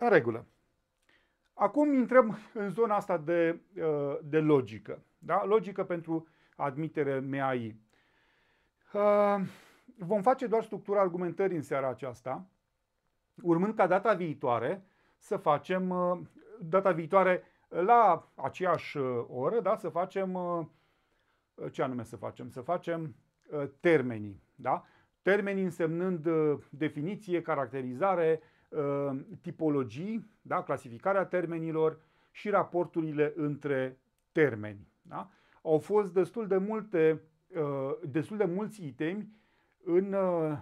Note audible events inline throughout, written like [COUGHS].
În regulă. Acum intrăm în zona asta de, uh, de logică. Da? Logică pentru admitere MAI. Uh, vom face doar structura argumentării în seara aceasta, urmând ca data viitoare să facem, uh, data viitoare la aceeași oră, da? să facem, ce anume să facem? Să facem termenii. Da? Termenii însemnând definiție, caracterizare, Uh, tipologii, da? clasificarea termenilor și raporturile între termeni. Da? Au fost destul de multe, uh, destul de mulți itemi în uh,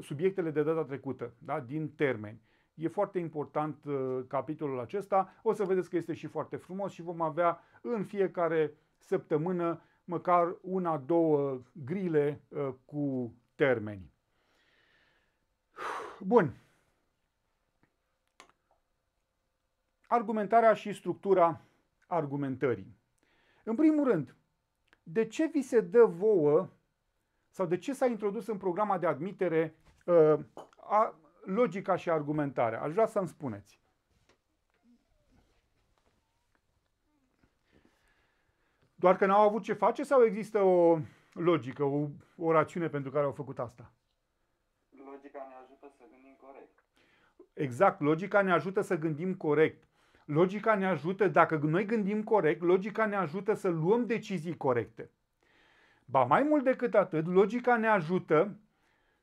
subiectele de data trecută, da? din termeni. E foarte important capitolul acesta, o să vedeți că este și foarte frumos și vom avea în fiecare săptămână măcar una, două grile cu termeni. Bun, argumentarea și structura argumentării. În primul rând, de ce vi se dă vouă sau de ce s-a introdus în programa de admitere uh, a, logica și argumentarea? Aș vrea să-mi spuneți. Doar că n-au avut ce face sau există o logică, o, o rațiune pentru care au făcut asta? Logica ne ajută să gândim corect. Exact, logica ne ajută să gândim corect. Logica ne ajută, dacă noi gândim corect, logica ne ajută să luăm decizii corecte. Ba mai mult decât atât, logica ne ajută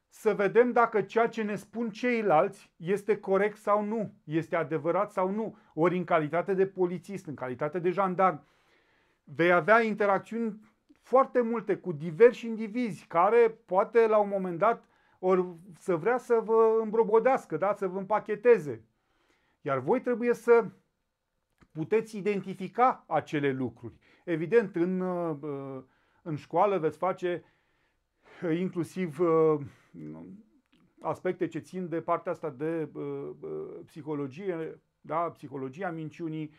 să vedem dacă ceea ce ne spun ceilalți este corect sau nu, este adevărat sau nu. Ori în calitate de polițist, în calitate de jandarm, vei avea interacțiuni foarte multe cu diversi indivizi care poate la un moment dat ori să vrea să vă îmbrobodească, da? să vă împacheteze. Iar voi trebuie să puteți identifica acele lucruri. Evident, în, uh, uh, în școală veți face uh, inclusiv aspecte ce țin de partea asta de psihologie, da? psihologia minciunii,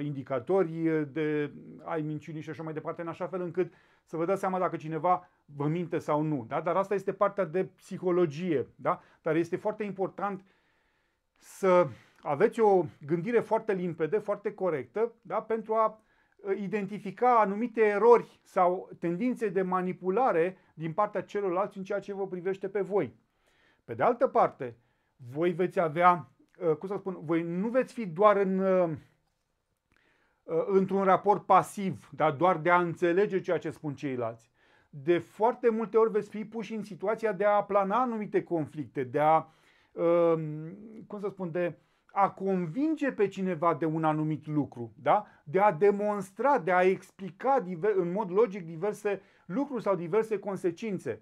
indicatori de ai minciunii și așa mai departe, în așa fel încât să vă dați seama dacă cineva vă minte sau nu. Da? Dar asta este partea de psihologie. Da? Dar este foarte important să aveți o gândire foarte limpede, foarte corectă, da? pentru a ă, identifica anumite erori sau tendințe de manipulare din partea celorlalți în ceea ce vă privește pe voi. Pe de altă parte, voi veți avea, ă, cum să spun, voi nu veți fi doar în, ă, într-un raport pasiv, dar doar de a înțelege ceea ce spun ceilalți. De foarte multe ori veți fi puși în situația de a plana anumite conflicte, de a, cum să spun, de a convinge pe cineva de un anumit lucru, da? de a demonstra, de a explica diver, în mod logic diverse lucruri sau diverse consecințe.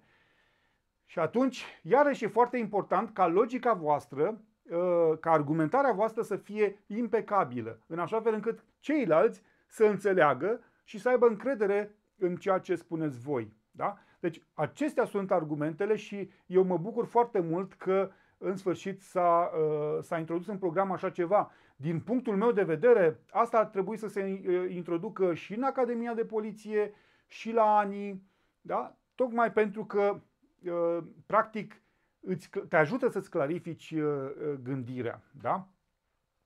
Și atunci, iarăși e foarte important ca logica voastră, ă, ca argumentarea voastră să fie impecabilă, în așa fel încât ceilalți să înțeleagă și să aibă încredere în ceea ce spuneți voi. Da? Deci, acestea sunt argumentele și eu mă bucur foarte mult că uh, în sfârșit s-a, uh, s-a introdus în program așa ceva. Din punctul meu de vedere, asta ar trebui să se uh, introducă și în Academia de Poliție, și la ANI, da? tocmai pentru că, uh, practic, îți, te ajută să-ți clarifici gândirea. Da?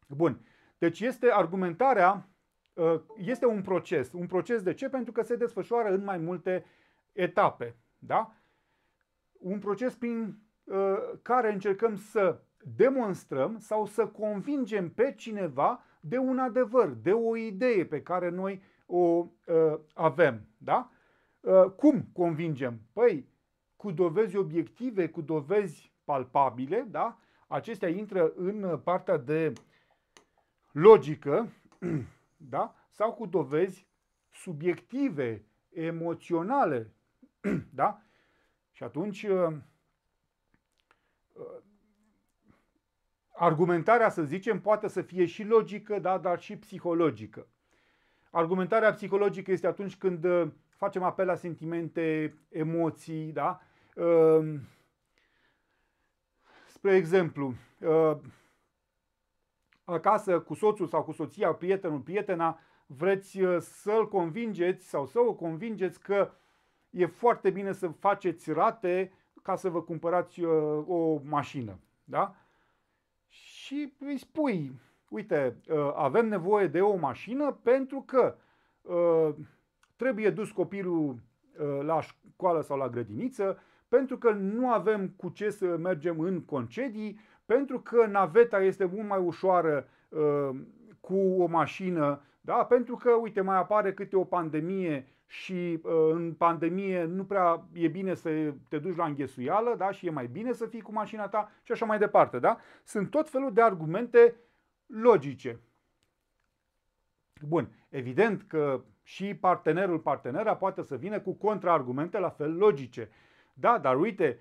Bun. Deci este argumentarea, este un proces. Un proces de ce? Pentru că se desfășoară în mai multe etape. Da? Un proces prin Uh, care încercăm să demonstrăm sau să convingem pe cineva de un adevăr, de o idee pe care noi o uh, avem. Da? Uh, cum convingem? Păi, cu dovezi obiective, cu dovezi palpabile, da? acestea intră în partea de logică, [CLEARS THROAT] da? sau cu dovezi subiective, emoționale. [CLEARS THROAT] Da? Și atunci argumentarea, să zicem, poate să fie și logică, da, dar și psihologică. Argumentarea psihologică este atunci când uh, facem apel la sentimente, emoții, da? Uh, spre exemplu, uh, acasă cu soțul sau cu soția, prietenul, prietena, vreți să-l convingeți sau să o convingeți că e foarte bine să faceți rate ca să vă cumpărați uh, o mașină, da? Și îi spui, uite, uh, avem nevoie de o mașină pentru că uh, trebuie dus copilul uh, la școală sau la grădiniță, pentru că nu avem cu ce să mergem în concedii, pentru că naveta este mult mai ușoară uh, cu o mașină da? Pentru că, uite, mai apare câte o pandemie și uh, în pandemie nu prea e bine să te duci la înghesuială da? și e mai bine să fii cu mașina ta și așa mai departe. Da? Sunt tot felul de argumente logice. Bun, evident că și partenerul, partenera poate să vină cu contraargumente la fel logice. Da, dar uite,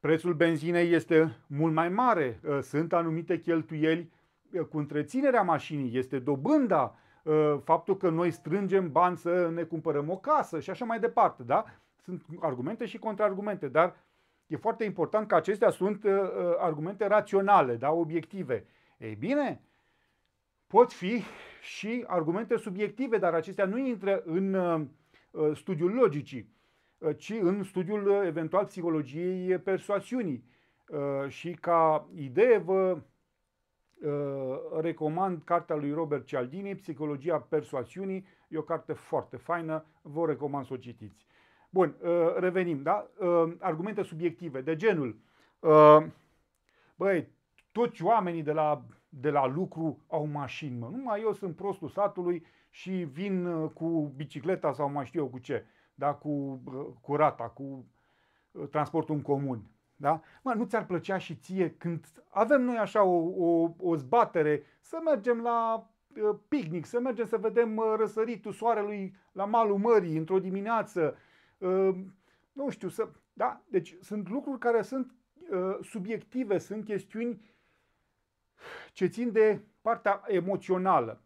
prețul benzinei este mult mai mare, ă, sunt anumite cheltuieli ă, cu întreținerea mașinii, este dobânda Uh, faptul că noi strângem bani să ne cumpărăm o casă și așa mai departe, da? Sunt argumente și contraargumente, dar e foarte important că acestea sunt uh, uh, argumente raționale, da, obiective. Ei bine, pot fi și argumente subjective, dar acestea nu intră în studiul logicii, ci în studiul eventual psihologiei persoasiunii. Și ca idee vă Uh, recomand cartea lui Robert Cialdini, Psihologia persoasiunii, e o carte foarte faină, vă recomand să o citiți. Bun, uh, revenim, da? Uh, argumente subiective de genul Băi, toți oamenii de la, de la lucru au mașini, mă. Numai eu sunt prostul satului și vin cu bicicleta sau mai știu eu cu ce, da? cu, cu rata, cu transportul în comun. Da? Mă, nu ți-ar plăcea și ție când avem noi așa o, o, o zbatere să mergem la uh, picnic, să mergem să vedem uh, răsăritul soarelui la malul mării într-o dimineață, uh, nu știu, să... Da? Deci sunt lucruri care sunt uh, subiective, sunt chestiuni ce țin de partea emoțională.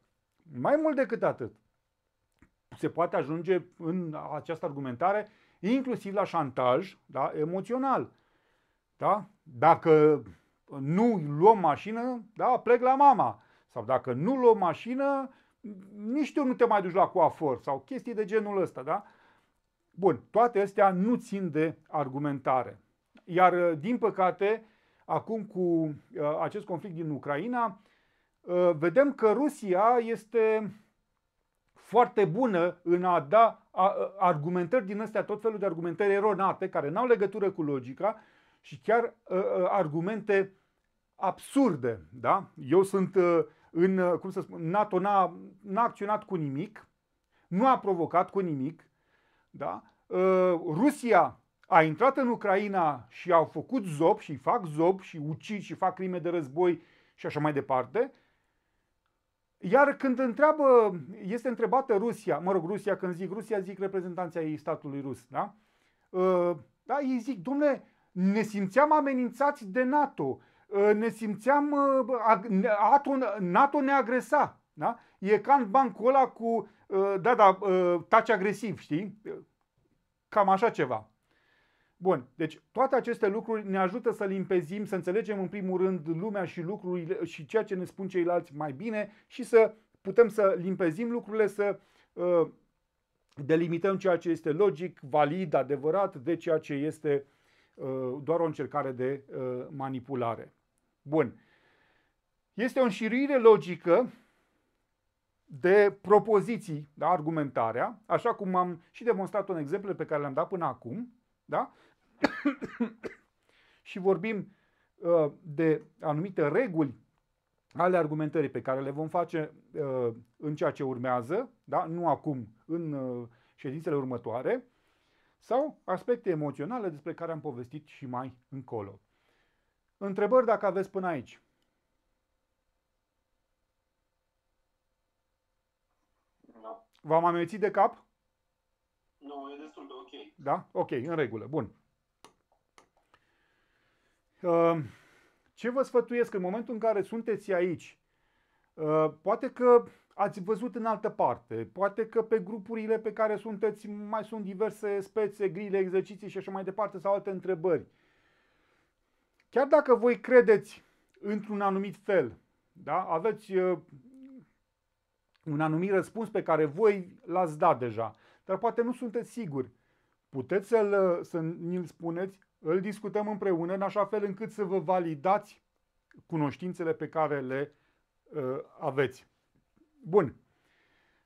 Mai mult decât atât, se poate ajunge în această argumentare inclusiv la șantaj da, emoțional. Da? Dacă nu luăm mașină, da, plec la mama. Sau dacă nu luăm mașină, nici tu nu te mai duci la coafor sau chestii de genul ăsta, da? Bun, toate astea nu țin de argumentare. Iar, uh, din păcate, acum cu uh, acest conflict din Ucraina, uh, vedem că Rusia este foarte bună în a da argumentări din astea, tot felul de argumentări eronate, care n-au legătură cu logica, și chiar uh, argumente absurde. Da? Eu sunt uh, în, cum să spun, NATO n-a, n-a acționat cu nimic, nu a provocat cu nimic. Da? Uh, Rusia a intrat în Ucraina și au făcut zob și fac zob și ucid și fac crime de război și așa mai departe. Iar când întreabă, este întrebată Rusia, mă rog, Rusia, când zic Rusia, zic reprezentanția ei statului rus, da? Uh, da, ei zic, domnule, ne simțeam amenințați de NATO, ă, ne simțeam, ă, NATO ne agresa. Da? E ca în bancul ăla cu, ă, da, da, taci agresiv, știi? Cam așa ceva. Bun, deci toate aceste lucruri ne ajută să limpezim, să înțelegem în primul rând lumea și lucrurile și ceea ce ne spun ceilalți mai bine și să putem să limpezim lucrurile, să uh, delimităm ceea ce este logic, valid, adevărat de ceea ce este uh, Uh, doar o încercare de uh, manipulare. Bun. Este o înșiruire logică de propoziții, da, argumentarea, așa cum am și demonstrat un exemplu exemple pe care le-am dat până acum, da? [COUGHS] și vorbim uh, de anumite reguli ale argumentării pe care le vom face uh, în ceea ce urmează, da? nu acum, în uh, ședințele următoare, sau aspecte emoționale despre care am povestit și mai încolo. Întrebări dacă aveți până aici. No. V-am amețit de cap? Nu, e destul de ok. Da? Ok, în regulă. Bun. Ehm, ce vă sfătuiesc în momentul în care sunteți aici? Ehm, poate că ați văzut în altă parte. Poate că pe grupurile pe care sunteți mai sunt diverse spețe, grile, exerciții și așa mai departe sau alte întrebări. Chiar dacă voi credeți într-un anumit fel, da? aveți uh, un anumit răspuns pe care voi l-ați dat deja, dar poate nu sunteți siguri. Puteți să-l, uh, să ni-l spuneți, îl discutăm împreună în așa fel încât să vă validați cunoștințele pe care le uh, aveți. Bun.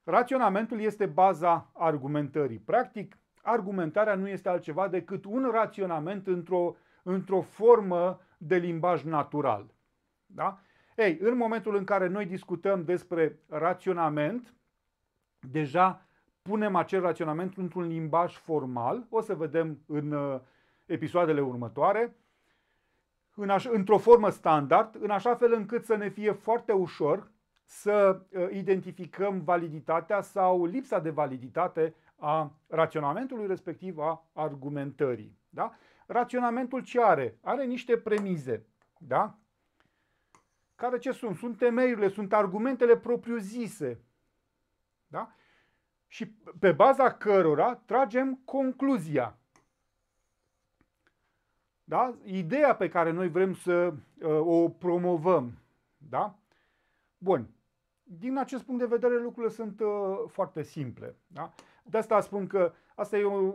Raționamentul este baza argumentării. Practic, argumentarea nu este altceva decât un raționament într-o, într-o formă de limbaj natural. Da? Ei, în momentul în care noi discutăm despre raționament, deja punem acel raționament într-un limbaj formal, o să vedem în uh, episoadele următoare, în într-o formă standard, în așa fel încât să ne fie foarte ușor să ă, identificăm validitatea sau lipsa de validitate a raționamentului respectiv a argumentării. Da? Raționamentul ce are? Are niște premize. Da? Care ce sunt? Sunt temeiurile, sunt argumentele propriu-zise. Da? Și pe baza cărora tragem concluzia. Da? Ideea pe care noi vrem să uh, o promovăm. Da? Bun din acest punct de vedere lucrurile sunt uh, foarte simple. Da? De asta spun că asta e o,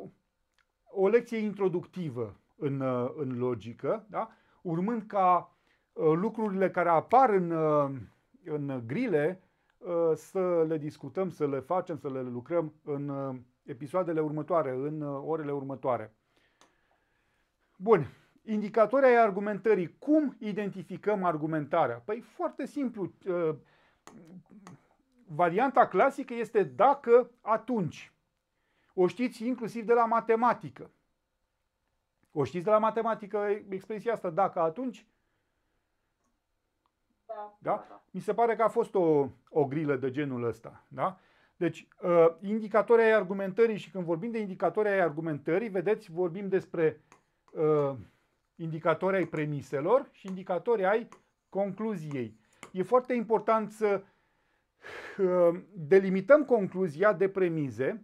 o lecție introductivă în, uh, în logică, da? urmând ca uh, lucrurile care apar în, uh, în grile uh, să le discutăm, să le facem, să le lucrăm în uh, episoadele următoare, în uh, orele următoare. Bun. Indicatorii ai argumentării. Cum identificăm argumentarea? Păi foarte simplu. Uh, varianta clasică este dacă atunci. O știți inclusiv de la matematică. O știți de la matematică expresia asta, dacă atunci? Da. da? da, da. Mi se pare că a fost o, o grilă de genul ăsta. Da? Deci, uh, indicatorii ai argumentării și când vorbim de indicatorii ai argumentării, vedeți, vorbim despre uh, indicatorii ai premiselor și indicatorii ai concluziei e foarte important să uh, delimităm concluzia de premize,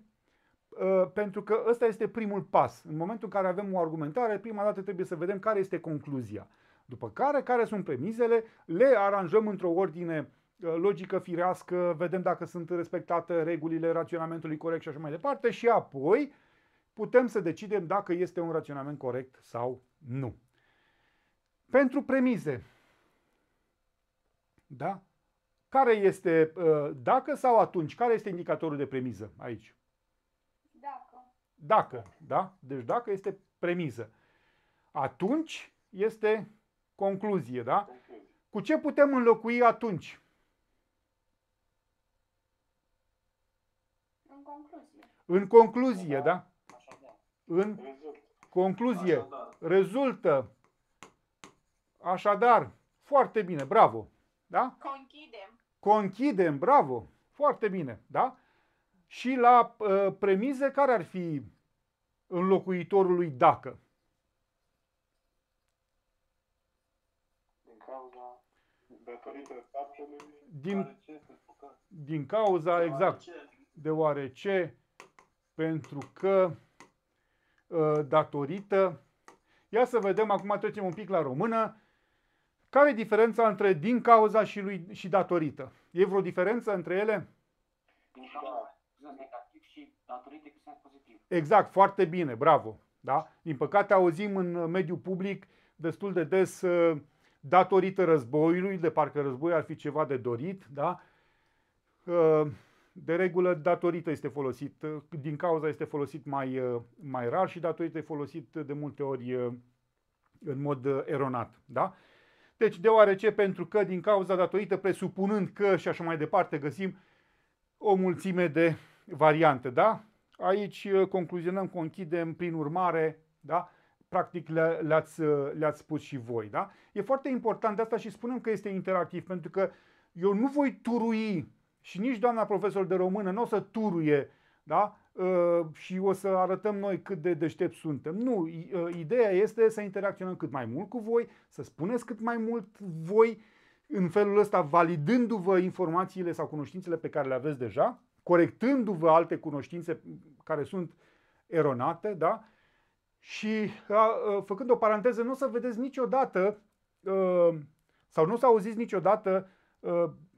uh, pentru că ăsta este primul pas. În momentul în care avem o argumentare, prima dată trebuie să vedem care este concluzia. După care, care sunt premizele, le aranjăm într-o ordine uh, logică firească, vedem dacă sunt respectate regulile raționamentului corect și așa mai departe și apoi putem să decidem dacă este un raționament corect sau nu. Pentru premize, da? Care este, uh, dacă sau atunci, care este indicatorul de premiză aici? Dacă. Dacă, da? Deci dacă este premiză. Atunci este concluzie, da? Cu ce putem înlocui atunci? În concluzie. În concluzie, da? Așadar. În concluzie. Așadar. Rezultă. Așadar. Foarte bine, bravo. Da? Conchidem. Conchidem, bravo. Foarte bine, da? Și la uh, premize care ar fi înlocuitorul lui dacă? Din cauza datorită faptului din, din cauza, deoarece. exact, deoarece pentru că uh, datorită Ia să vedem, acum trecem un pic la română. Care e diferența între din cauza și, lui, și datorită? E vreo diferență între ele? Din cauza, negativ și datorită cu sens pozitiv. Exact, foarte bine, bravo. Da? Din păcate auzim în mediul public destul de des uh, datorită războiului, de parcă războiul ar fi ceva de dorit, da? Uh, de regulă, datorită este folosit, uh, din cauza este folosit mai, mai rar și datorită e folosit de multe ori în mod eronat. Da? Deci deoarece pentru că din cauza datorită presupunând că și așa mai departe găsim o mulțime de variante, da? Aici uh, concluzionăm, conchidem prin urmare, da? Practic le-ați, uh, le-ați spus și voi, da? E foarte important de asta și spunem că este interactiv pentru că eu nu voi turui și nici doamna profesor de română nu o să turuie, da? Uh, și o să arătăm noi cât de deștept suntem. Nu, uh, ideea este să interacționăm cât mai mult cu voi, să spuneți cât mai mult voi, în felul ăsta validându-vă informațiile sau cunoștințele pe care le aveți deja, corectându-vă alte cunoștințe care sunt eronate, da? Și uh, făcând o paranteză, nu o să vedeți niciodată sau nu o să auziți niciodată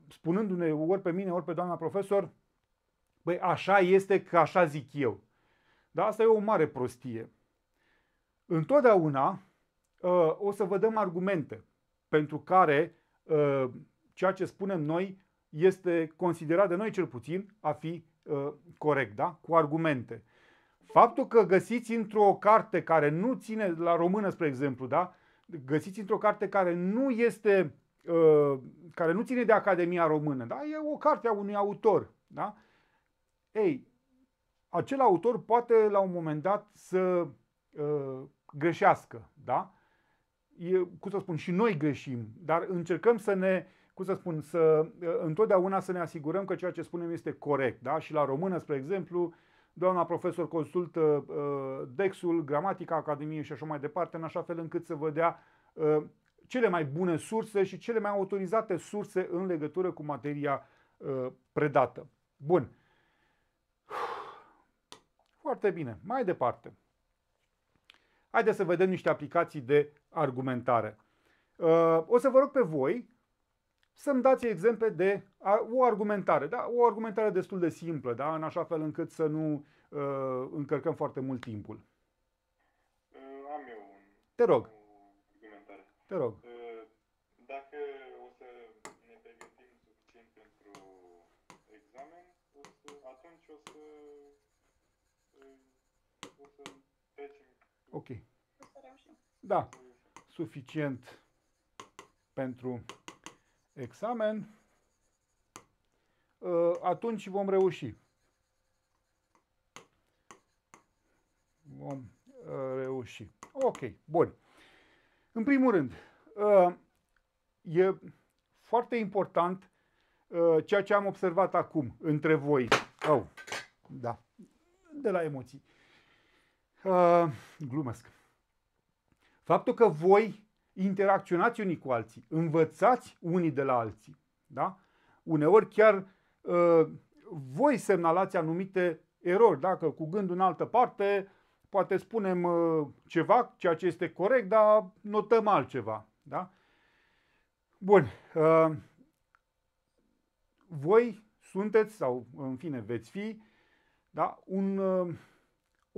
spunându-ne ori pe mine, ori pe doamna profesor, Băi, așa este că așa zic eu. Dar asta e o mare prostie. Întotdeauna ă, o să vă dăm argumente pentru care ă, ceea ce spunem noi este considerat de noi cel puțin a fi ă, corect, da? cu argumente. Faptul că găsiți într-o carte care nu ține, la română spre exemplu, da? găsiți într-o carte care nu este, care nu ține de Academia Română, da? e o carte a unui autor, da? Ei, acel autor poate la un moment dat să uh, greșească, da? E, cum să spun, și noi greșim, dar încercăm să ne, cum să spun, să uh, întotdeauna să ne asigurăm că ceea ce spunem este corect, da? Și la română, spre exemplu, doamna profesor consultă uh, Dexul, gramatica Academiei și așa mai departe, în așa fel încât să vă dea uh, cele mai bune surse și cele mai autorizate surse în legătură cu materia uh, predată. Bun. Foarte bine. Mai departe. Haideți să vedem niște aplicații de argumentare. Uh, o să vă rog pe voi să-mi dați exemple de o argumentare, da? o argumentare destul de simplă, da? în așa fel încât să nu uh, încărcăm foarte mult timpul. Uh, am eu un, Te rog. Un argumentare. Te rog. Uh, Ok. Da, suficient pentru examen. Ă, atunci vom reuși. Vom ă, reuși. Ok, bun. În primul rând, ă, e foarte important ceea ce am observat acum între voi. oh, da, de la emoții uh, glumesc. Faptul că voi interacționați unii cu alții, învățați unii de la alții, da? Uneori chiar uh, voi semnalați anumite erori, dacă cu gândul în altă parte, poate spunem uh, ceva, ceea ce este corect, dar notăm altceva, da? Bun, uh, voi sunteți sau în fine veți fi da, un uh,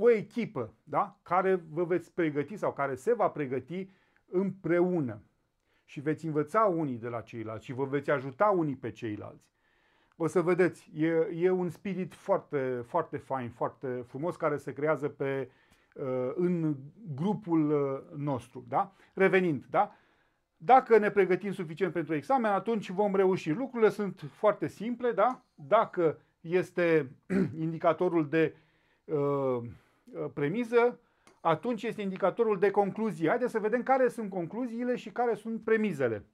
o echipă da? care vă veți pregăti sau care se va pregăti împreună și veți învăța unii de la ceilalți și vă veți ajuta unii pe ceilalți. O să vedeți, e, e un spirit foarte, foarte fain, foarte frumos care se creează pe, uh, în grupul uh, nostru. Da? Revenind, da? dacă ne pregătim suficient pentru examen, atunci vom reuși. Lucrurile sunt foarte simple, da? dacă este [CLEARS THROAT] indicatorul de uh, Uh, premiză, atunci este indicatorul de concluzie. Haideți să vedem care sunt concluziile și care sunt premizele.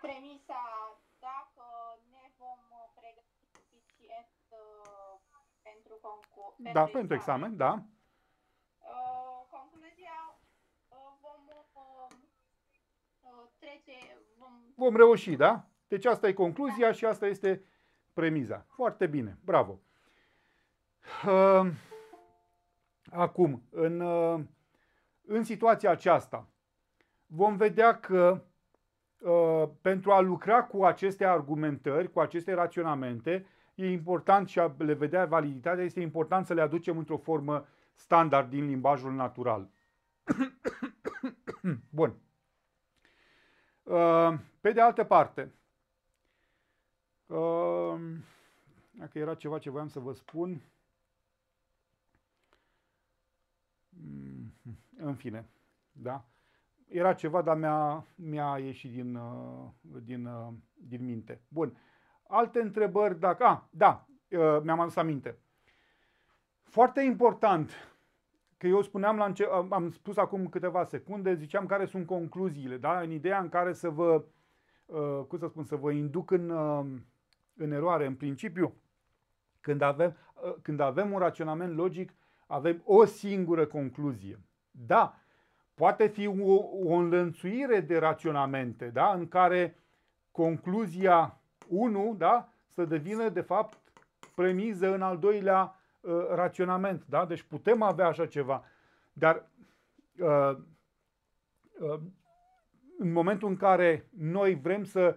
Premisa dacă ne vom pregăti suficient uh, pentru concurs. Da, pentru, pentru examen, examen da. Uh, concluzia vom trece, vom... Vom reuși, da? Deci asta e concluzia da. și asta este premiza. Foarte bine, bravo. Ehm, acum, în, ehm, în situația aceasta, vom vedea că ehm, pentru a lucra cu aceste argumentări, cu aceste raționamente, e important și a le vedea validitatea, este important să le aducem într-o formă standard din limbajul natural. [COUGHS] Bun. Pe de altă parte, dacă era ceva ce voiam să vă spun, în fine, da? Era ceva, dar mi-a, mi-a ieșit din, uh, din, uh, din minte. Bun. Alte întrebări, dacă... A, ah, da, uh, mi-am adus aminte. Foarte important, că eu spuneam la înce- am spus acum câteva secunde, ziceam care sunt concluziile, da? În ideea în care să vă, cum să spun, să vă induc în, în eroare. În principiu, când avem, când avem un raționament logic, avem o singură concluzie. Da, poate fi o, o înlănțuire de raționamente, da? în care concluzia 1 da? să devină, de fapt, premiză în al doilea uh, raționament. Da? Deci putem avea așa ceva. Dar uh, uh, în momentul în care noi vrem să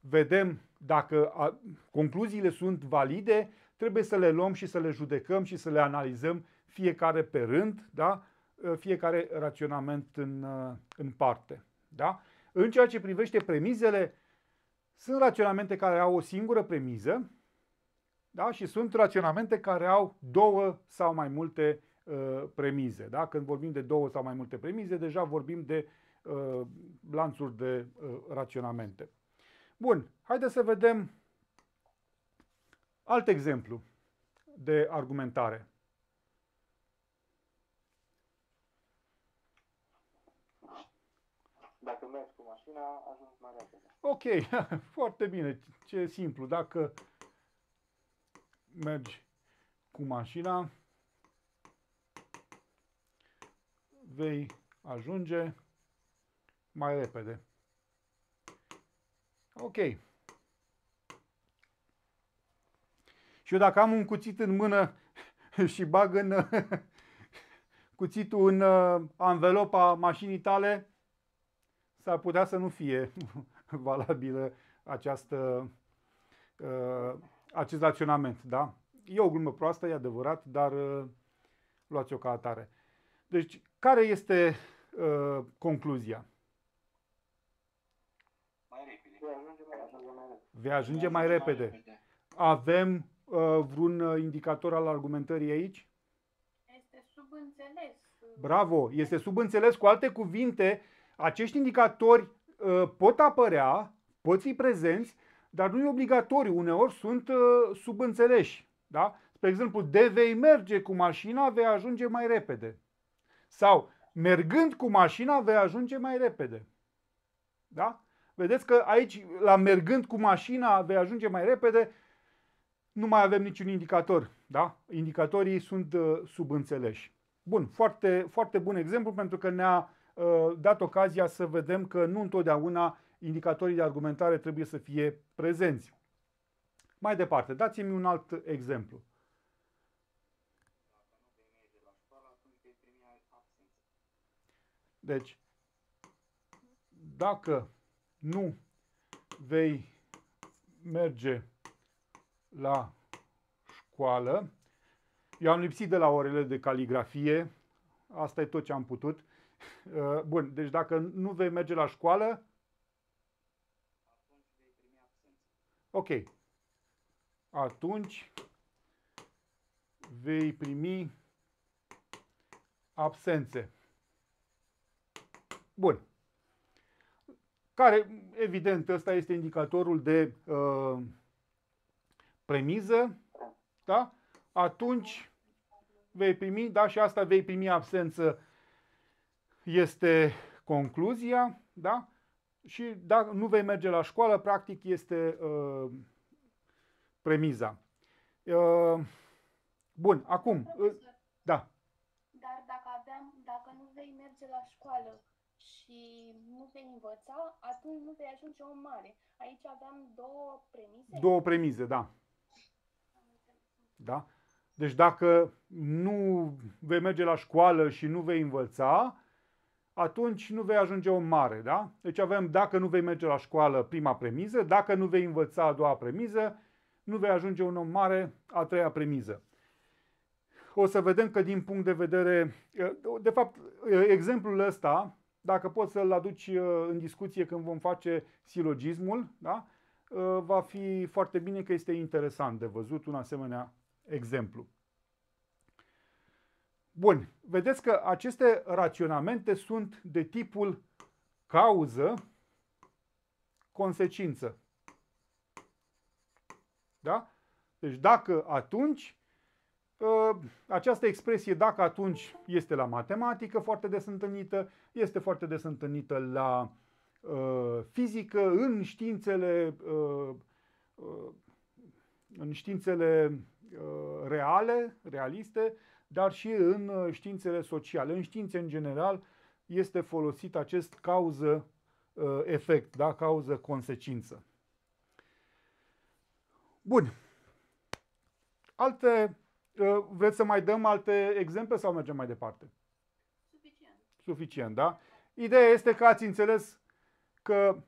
vedem dacă a, concluziile sunt valide, trebuie să le luăm și să le judecăm și să le analizăm fiecare pe rând, da? Uh, fiecare raționament în, uh, în parte. Da? În ceea ce privește premizele, sunt raționamente care au o singură premiză da? și sunt raționamente care au două sau mai multe uh, premize. Da? Când vorbim de două sau mai multe premize, deja vorbim de uh, lanțuri de uh, raționamente. Bun, haideți să vedem alt exemplu de argumentare. mașina a ajuns mai repede. Ok, [LAUGHS] foarte bine, ce simplu. Dacă mergi cu mașina, vei ajunge mai repede. Ok. Și eu dacă am un cuțit în mână [LAUGHS] și bag în [LAUGHS] cuțitul în uh, anvelopa mașinii tale, s-ar putea să nu fie [LAUGHS] valabilă această, uh, acest raționament. Da? E o glumă proastă, e adevărat, dar uh, luați-o ca atare. Deci, care este uh, concluzia? Mai repede. Vei ajunge mai repede. Mai repede. Avem uh, vreun uh, indicator al argumentării aici? Este subînțeles. Bravo! Este subînțeles. Cu alte cuvinte, uh, acești indicatori uh, pot apărea, pot fi prezenți, dar nu e obligatoriu. Uneori sunt uh, subînțeleși. Da? Spre exemplu, de vei merge cu mașina, vei ajunge mai repede. Sau, mergând cu mașina, vei ajunge mai repede. Da? Vedeți că aici, la mergând cu mașina, vei ajunge mai repede, nu mai avem niciun indicator. Da? Indicatorii sunt uh, subînțeleși. Bun, foarte, foarte bun exemplu pentru că ne-a Uh, dat ocazia să vedem că nu întotdeauna indicatorii de argumentare trebuie să fie prezenți. Mai departe, dați-mi un alt exemplu. Deci, dacă nu vei merge la școală, eu am lipsit de la orele de caligrafie, asta e tot ce am putut, [LAUGHS] Uh, bun, deci dacă nu vei merge la școală, ok, atunci vei primi absențe. Bun. Care, evident, ăsta este indicatorul de uh, premiză, da? Atunci vei primi, da, și asta vei primi absență este concluzia, da? Și dacă nu vei merge la școală, practic este uh, premiza. Uh, bun, acum, uh, da. Dar dacă aveam, dacă nu vei merge la școală și nu vei învăța, atunci nu vei ajunge om mare. Aici aveam două premize. Două premize, da. Da? Deci dacă nu vei merge la școală și nu vei învăța, atunci nu vei ajunge un mare, da? Deci avem dacă nu vei merge la școală, prima premiză, dacă nu vei învăța a doua premiză, nu vei ajunge un om mare, a treia premiză. O să vedem că din punct de vedere, eh, de fapt, eh, exemplul ăsta, dacă poți să-l aduci eh, în discuție când vom face silogismul, da? va fi foarte bine că este interesant de văzut un asemenea exemplu. Bun, vedeți că aceste raționamente sunt de tipul cauză-consecință. Da? Deci dacă atunci, ă, această expresie dacă atunci este la matematică foarte des întâlnită, este foarte des întâlnită la ă, fizică, în științele, ă, în științele reale, realiste, dar și în uh, științele sociale. În științe în general este folosit acest cauză-efect, uh, da? cauză-consecință. Bun. Alte, uh, vreți să mai dăm alte exemple sau mergem mai departe? Suficient. Suficient, da? Ideea este că ați înțeles că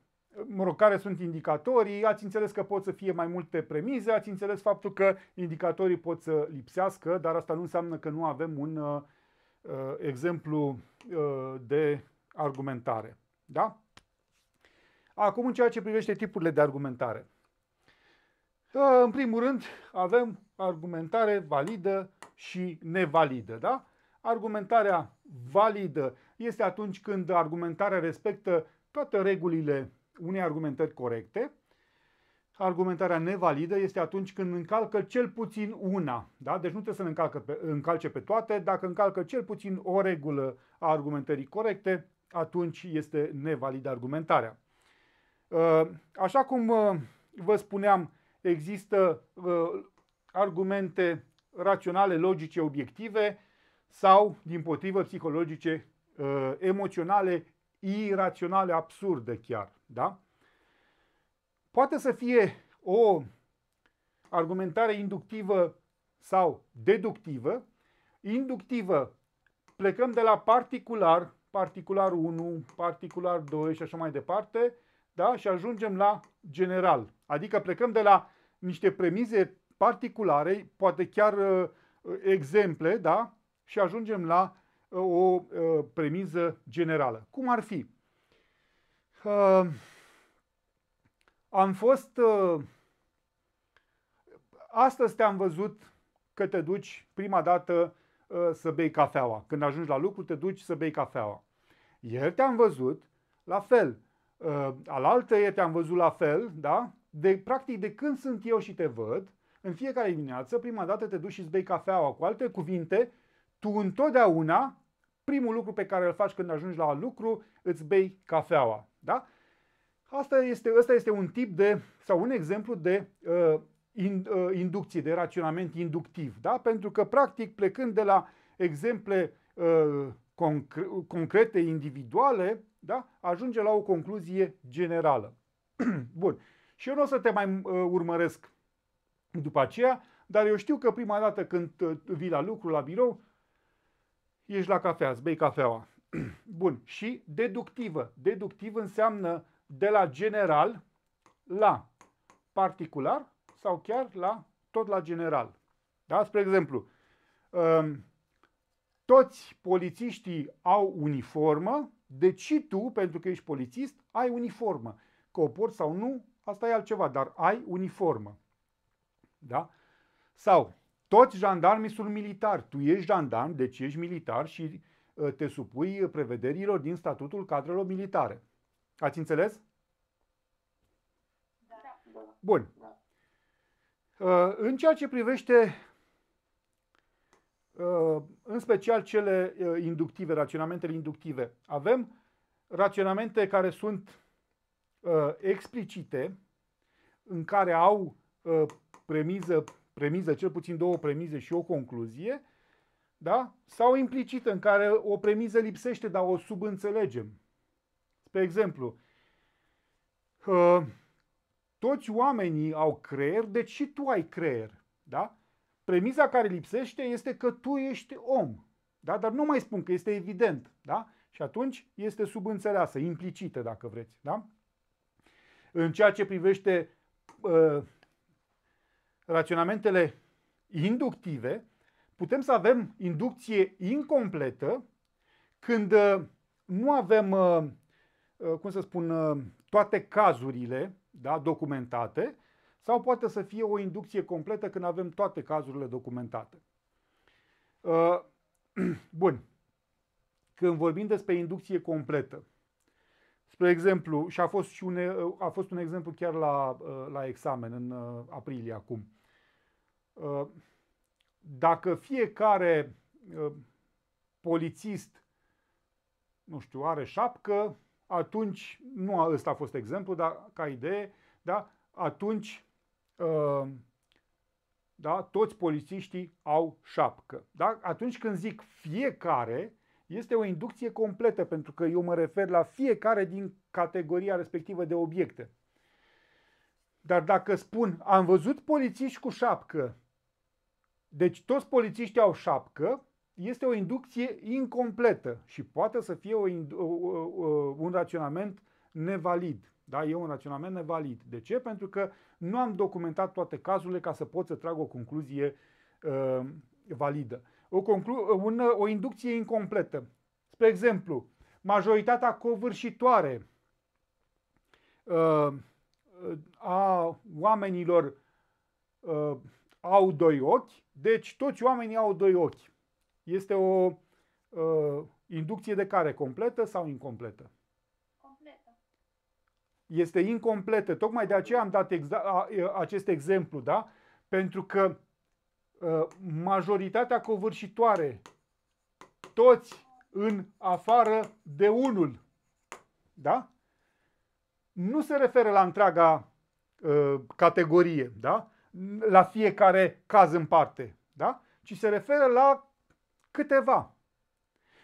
mă rog, care sunt indicatorii, ați înțeles că pot să fie mai multe premize, ați înțeles faptul că indicatorii pot să lipsească, dar asta nu înseamnă că nu avem un uh, uh, exemplu uh, de argumentare. Da? Acum, în ceea ce privește tipurile de argumentare. Uh, în primul rând, avem argumentare validă și nevalidă. Da? Argumentarea validă este atunci când argumentarea respectă toate regulile unei argumentări corecte, argumentarea nevalidă este atunci când încalcă cel puțin una. Da? Deci nu trebuie să încalcă pe, încalce pe toate. Dacă încalcă cel puțin o regulă a argumentării corecte, atunci este nevalidă argumentarea. Uh, așa cum uh, vă spuneam, există uh, argumente raționale, logice, obiective sau, din potrivă, psihologice, emoționale, iraționale, absurde chiar. Da? Poate să fie o argumentare inductivă sau deductivă. Inductivă, plecăm de la particular, particular 1, particular 2 și așa mai departe, da? și ajungem la general. Adică plecăm de la niște premize particulare, poate chiar uh, exemple, da? și ajungem la uh, o uh, premiză generală. Cum ar fi? Uh, am fost... Uh, astăzi te-am văzut că te duci prima dată uh, să bei cafeaua. Când ajungi la lucru, te duci să bei cafeaua. Ieri te-am văzut la fel. Uh, ă, alaltă ieri te-am văzut la fel, da? De, practic, de când sunt eu și te văd, în fiecare dimineață, prima dată te duci și îți bei cafeaua. Cu alte cuvinte, tu întotdeauna, primul lucru pe care îl faci când ajungi la lucru, îți bei cafeaua. Da? Asta este, asta este un tip de, sau un exemplu de uh, in, uh, inducție, de raționament inductiv. Da? Pentru că, practic, plecând de la exemple uh, concre- concrete, individuale, da? ajunge la o concluzie generală. [CLEARS THROAT] Bun. Și eu nu o să te mai uh, urmăresc după aceea, dar eu știu că prima dată când uh, vii la lucru, la birou, ești la cafea, îți bei cafeaua. [CLEARS THROAT] Bun. Și deductivă. Deductiv înseamnă de la general la particular sau chiar la tot la general. Da? Spre exemplu, um, toți polițiștii au uniformă, deci tu, pentru că ești polițist, ai uniformă. Că o porți sau nu, asta e altceva, dar ai uniformă. Da? Sau, toți jandarmii sunt militari. Tu ești jandarm, deci ești militar și Ă, te supui prevederilor din statutul cadrelor militare. Ați înțeles? Da. Bun. Da. Ă, în ceea ce privește ă, în special cele inductive, raționamentele inductive, avem raționamente care sunt explicite, în care au premiză, premiză, cel puțin două premize și o concluzie, da? sau implicită, în care o premiză lipsește, dar o subînțelegem. Spre exemplu, toți oamenii au creier, deci și tu ai creier. Da? Premiza care lipsește este că tu ești om. Da? Dar nu mai spun că este evident. Da? Și atunci este subînțeleasă, implicită, dacă vreți. Da? În ceea ce privește uh, raționamentele inductive, putem să avem inducție incompletă când uh, nu avem, uh, uh, cum să spun, toate cazurile da, documentate sau poate să fie o inducție completă când avem toate cazurile documentate. [CLEARS THROAT] Bun. Când vorbim despre inducție completă, spre exemplu, și a fost, și un, a fost un exemplu chiar la, la examen în aprilie acum, dacă fiecare ă, polițist, nu știu, are șapcă, atunci, nu ăsta a fost exemplu, dar ca idee, da, atunci ă, da, toți polițiștii au șapcă. Da? Atunci când zic fiecare, este o inducție completă, pentru că eu mă refer la fiecare din categoria respectivă de obiecte. Dar dacă spun, am văzut polițiști cu șapcă, deci toți polițiștii au șapcă, este o inducție incompletă și poate să fie o, un raționament nevalid. Da, e un raționament nevalid. De ce? Pentru că nu am documentat toate cazurile ca să pot să trag o concluzie uh, validă. O, conclu- un, o inducție incompletă. Spre exemplu, majoritatea covârșitoare uh, a oamenilor uh, au doi ochi, deci toți oamenii au doi ochi. Este o uh, inducție de care? Completă sau incompletă? Completă. Este incompletă. Tocmai de aceea am dat exa- acest exemplu, da? Pentru că uh, majoritatea covârșitoare, toți în afară de unul, da? Nu se referă la întreaga uh, categorie, da? la fiecare caz în parte, da? ci se referă la câteva.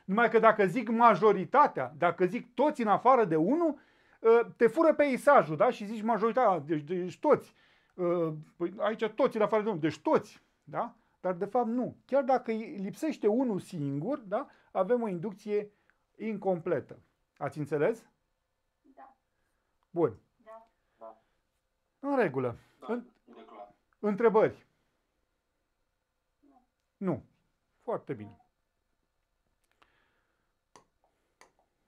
Numai că dacă zic majoritatea, dacă zic toți în afară de unul, ă, te fură peisajul da? și zici majoritatea, ah, deci, deci, deci toți. Ă, păi aici toți în afară de unul, deci toți. Da? Dar de fapt nu. Chiar dacă lipsește unul singur, da? avem o inducție incompletă. Ați înțeles? Da. Bun. Da. da. În regulă. Da. Întrebări? Nu. nu. Foarte bine.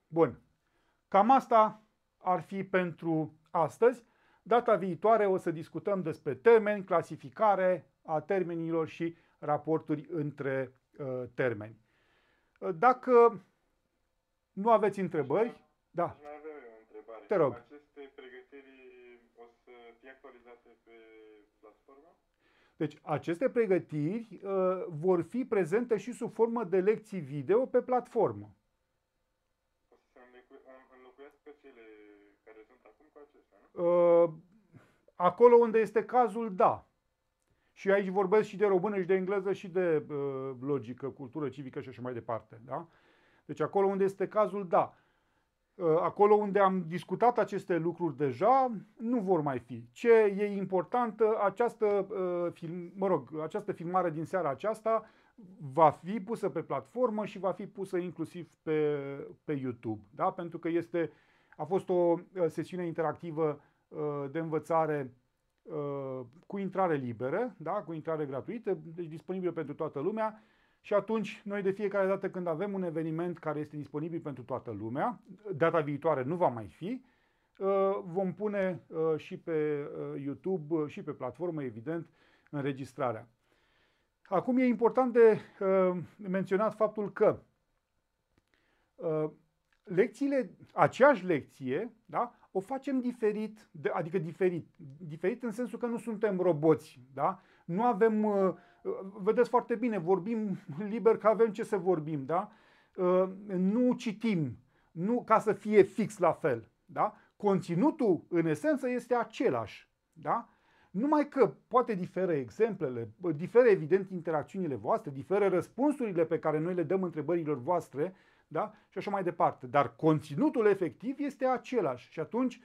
Bun. Cam asta ar fi pentru astăzi. Data viitoare o să discutăm despre termeni, clasificare a termenilor și raporturi între uh, termeni. Uh, dacă nu aveți întrebări, da. Mai avem o întrebare. Te rog. Aceste pregătiri o să fie actualizate pe deci aceste pregătiri uh, vor fi prezente și sub formă de lecții video pe platformă. O să se înlocuiască cele care sunt acum cu acestea, nu? Uh, acolo unde este cazul, da. Și aici vorbesc și de română și de engleză și de uh, logică, cultură civică și așa mai departe. Da? Deci acolo unde este cazul, da. Ă, acolo unde am discutat aceste lucruri deja, nu vor mai fi. Ce e important, această, ă, film, mă rog, această filmare din seara aceasta va fi pusă pe platformă și va fi pusă inclusiv pe, pe YouTube, da? pentru că este, a fost o ă, sesiune interactivă de învățare cu intrare liberă, da? cu intrare gratuită, deci disponibilă pentru toată lumea și atunci, noi de fiecare dată când avem un eveniment care este disponibil pentru toată lumea, data viitoare nu va mai fi, uh, vom pune uh, și pe uh, YouTube și pe platformă, evident, înregistrarea. Acum e important de menționat faptul că lecțiile, aceeași lecție, da, o facem diferit, adică diferit, diferit în sensul că nu suntem roboți, da? Nu avem, uh, uh, vedeți foarte bine, vorbim liber că avem ce să vorbim, da? Uh, nu citim, nu ca să fie fix la fel, da? Conținutul, în esență, este același, da? Numai că poate diferă exemplele, diferă evident interacțiunile voastre, diferă răspunsurile pe care noi le dăm întrebărilor voastre, da? și așa mai departe. Dar conținutul efectiv este același și atunci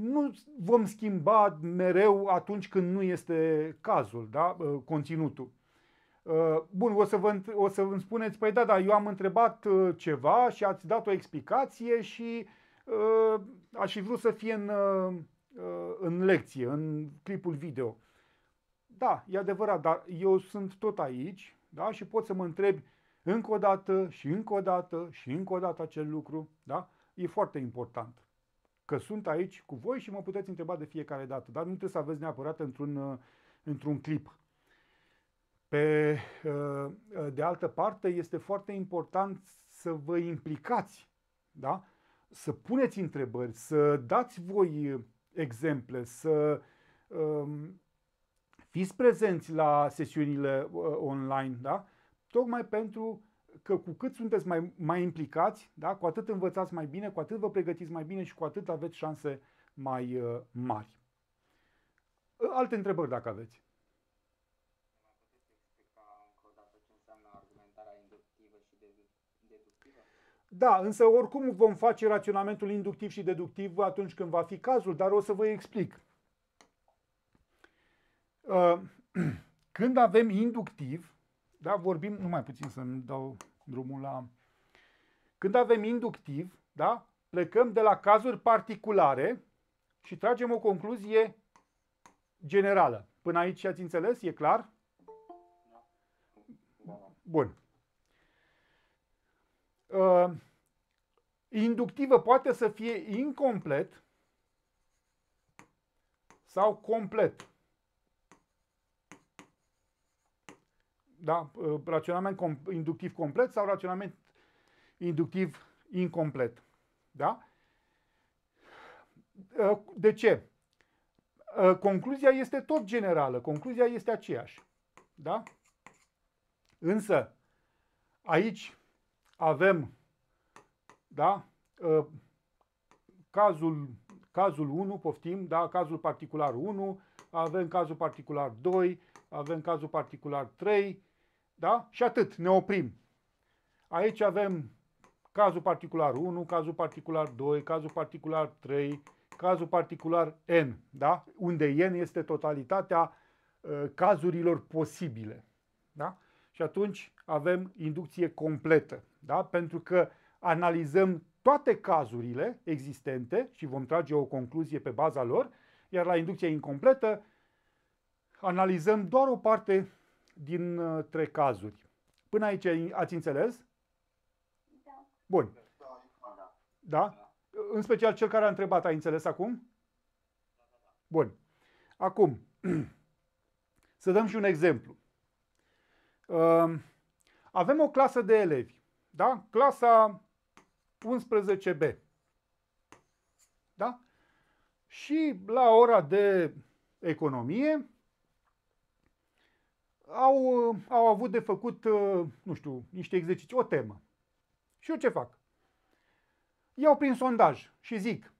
nu vom schimba mereu atunci când nu este cazul, da? Uh, conținutul. Uh, bun, o să, vă, o să îmi spuneți, păi da, da, eu am întrebat uh, ceva și ați dat o explicație și uh, aș fi vrut să fie în, uh, în lecție, în clipul video. Da, e adevărat, dar eu sunt tot aici da? și pot să mă întreb încă o dată și încă o dată și încă o dată acel lucru. Da? E foarte important că sunt aici cu voi și mă puteți întreba de fiecare dată, dar nu trebuie să aveți neapărat într-un, uh, într-un clip. Pe, uh, de altă parte, este foarte important să vă implicați, da? să puneți întrebări, să dați voi exemple, să um, fiți prezenți la sesiunile uh, online, da? tocmai pentru că cu cât sunteți mai, mai implicați, da, cu atât învățați mai bine, cu atât vă pregătiți mai bine și cu atât aveți șanse mai uh, mari. Ă, alte întrebări dacă aveți. Da, însă oricum vom face raționamentul inductiv și deductiv atunci când va fi cazul, dar o să vă explic. Ă, [CLEARS THROAT] când avem inductiv, da, vorbim, numai puțin să-mi dau drumul la... Când avem inductiv, da, plecăm de la cazuri particulare și tragem o concluzie generală. Până aici ați înțeles? E clar? Bun. Uh, inductivă poate să fie incomplet sau complet. Da? Uh, raționament com- inductiv complet sau raționament inductiv incomplet. Da? Uh, de ce? Uh, concluzia este tot generală, concluzia este aceeași. Da? Însă, aici avem da, cazul, cazul 1, poftim, da, cazul particular 1, avem cazul particular 2, avem cazul particular 3, da? Și atât, ne oprim. Aici avem cazul particular 1, cazul particular 2, cazul particular 3, cazul particular N, da? unde N este totalitatea uh, cazurilor posibile. Da? Și atunci avem inducție completă, da? pentru că analizăm toate cazurile existente și vom trage o concluzie pe baza lor, iar la inducția incompletă analizăm doar o parte din uh, trei cazuri. Până aici ați înțeles? Da. Bun. Da, da? În special cel care a întrebat, ai înțeles acum? Bun. Acum, [CLEARS THROAT] să dăm și un exemplu. Um, avem o clasă de elevi, da? Clasa 11B. Da? Și la ora de economie, au, uh, au avut de făcut, uh, nu știu, niște exerciții, o temă. Și eu ce fac? Iau prin sondaj și zic,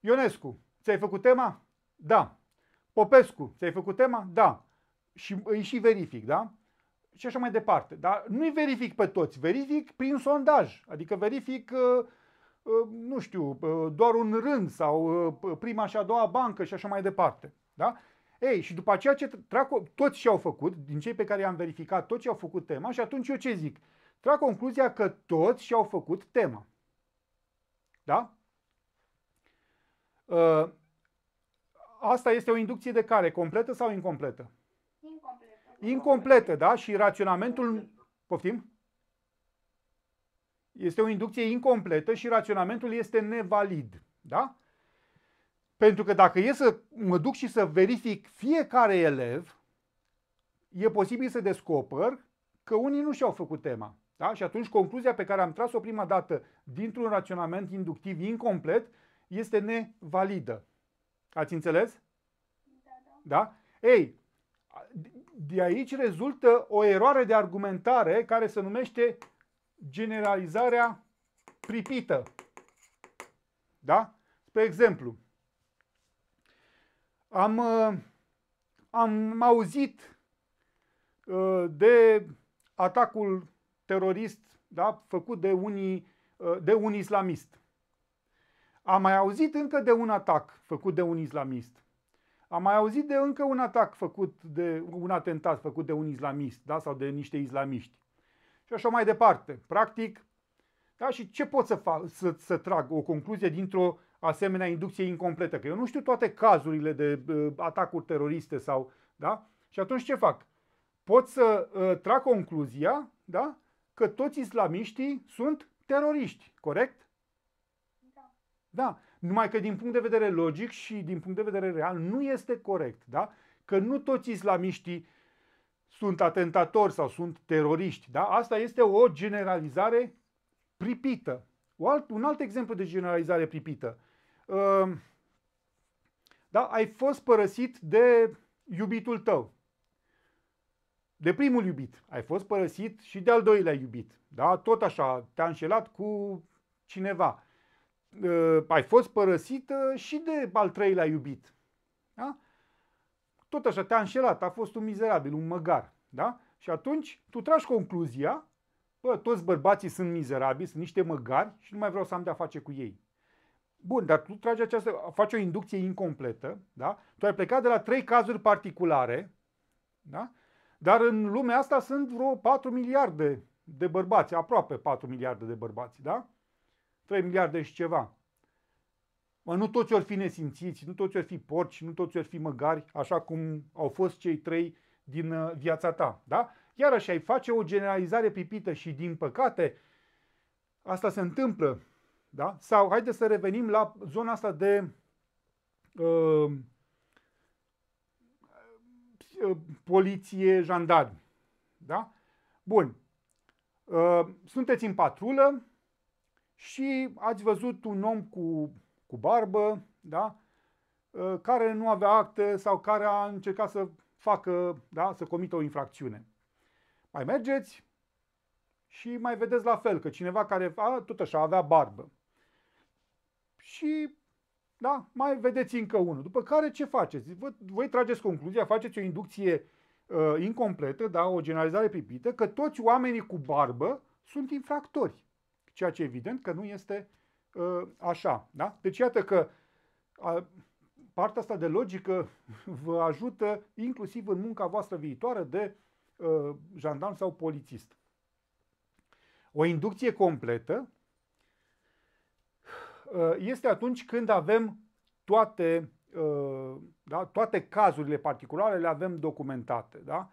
Ionescu, ți-ai făcut tema? Da. Popescu, ți-ai făcut tema? Da. Și îi și verific, da? Și așa mai departe. Dar nu-i verific pe toți, verific prin sondaj. Adică verific, uh, nu știu, doar un rând sau prima și a doua bancă și așa mai departe. Da? Ei, și după aceea ce trag, toți ce au făcut, din cei pe care i-am verificat, toți ce au făcut tema și atunci eu ce zic? Trag concluzia că toți și-au făcut tema. Da? Ă, asta este o inducție de care? Completă sau incompletă? Incompletă. Incompletă, da? Și raționamentul... Poftim? Este o inducție incompletă și raționamentul este nevalid. Da? Pentru că dacă e să mă duc și să verific fiecare elev, e posibil să descoper că unii nu și-au făcut tema. Da? Și atunci concluzia pe care am tras-o prima dată dintr-un raționament inductiv incomplet este nevalidă. Ați înțeles? Da, da. Ei, de aici rezultă o eroare de argumentare care se numește generalizarea pripită. Da? Spre exemplu, am, uh, am auzit uh, de atacul terorist da, făcut de, unii, uh, de un islamist. Am mai auzit încă de un atac făcut de un islamist. Am mai auzit de încă un atac făcut de un atentat făcut de un islamist, da, sau de niște islamiști. Și așa mai departe. Practic, da, și ce pot să fac să, să trag o concluzie dintr-o asemenea inducție incompletă, că eu nu știu toate cazurile de uh, atacuri teroriste sau, da? Și atunci ce fac? Pot să uh, trag concluzia, da? Că toți islamiștii sunt teroriști, corect? Da. Da. Numai că din punct de vedere logic și din punct de vedere real nu este corect, da? Că nu toți islamiștii sunt atentatori sau sunt teroriști, da? Asta este o generalizare pripită. O alt, un alt exemplu de generalizare pripită. Ehm, da, ai fost părăsit de iubitul tău. De primul iubit. Ai fost părăsit și de al doilea iubit. Da? Tot așa, te-a înșelat cu cineva. Ehm, ai fost părăsită și de al treilea iubit. Da? Tot așa, te-a înșelat, a fost un mizerabil, un măgar. Da? Și atunci tu tragi concluzia, bă, toți bărbații sunt mizerabili, sunt niște măgari și nu mai vreau să am de-a face cu ei. Bun, dar tu tragi această, faci o inducție incompletă, da? Tu ai plecat de la trei cazuri particulare, da? Dar în lumea asta sunt vreo 4 miliarde de bărbați, aproape 4 miliarde de bărbați, da? 3 miliarde și ceva. Mă, nu toți ori fi nesimțiți, nu toți ori fi porci, nu toți ori fi măgari, așa cum au fost cei trei din uh, viața ta, da? Iarăși ai face o generalizare pipită și, din păcate, asta se întâmplă da? Sau haideți să revenim la zona asta de uh, uh, poliție, jandarmi. Da? Bun. Uh, sunteți în patrulă și ați văzut un om cu, cu barbă, da? Uh, care nu avea acte sau care a încercat să facă, da? să comită o infracțiune. Mai mergeți și mai vedeți la fel, că cineva care a, tot așa avea barbă și da, mai vedeți încă unul. După care ce faceți? Vă, voi trageți concluzia, faceți o inducție uh, incompletă, da, o generalizare pripită, că toți oamenii cu barbă sunt infractori. Ceea ce evident că nu este uh, așa. Da? Deci iată că uh, partea asta de logică [LAUGHS] vă ajută inclusiv în munca voastră viitoare de uh, jandarm sau polițist. O inducție completă Uh, este atunci când avem toate, uh, da, toate cazurile particulare, le avem documentate. Da?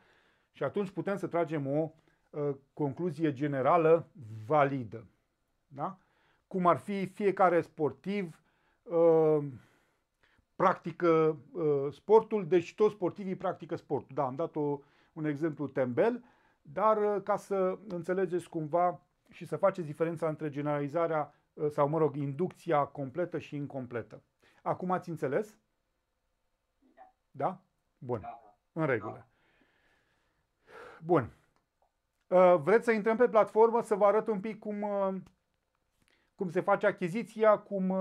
Și atunci putem să tragem o uh, concluzie generală validă. Da? Cum ar fi fiecare sportiv practică sportul, deci toți sportivii practică sportul. Da, am dat o, un exemplu tembel, dar ca să înțelegeți cumva și să faceți diferența între generalizarea Uh, sau mă rog, inducția completă și incompletă. Acum ați înțeles? Da? da? Bun. Da. În regulă. Bun. Uh, vreți să intrăm pe platformă să vă arăt un pic cum, uh, cum se face achiziția, cum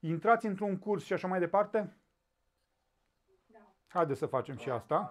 intrați într-un curs și așa mai departe? Da. Haideți să facem și da. asta.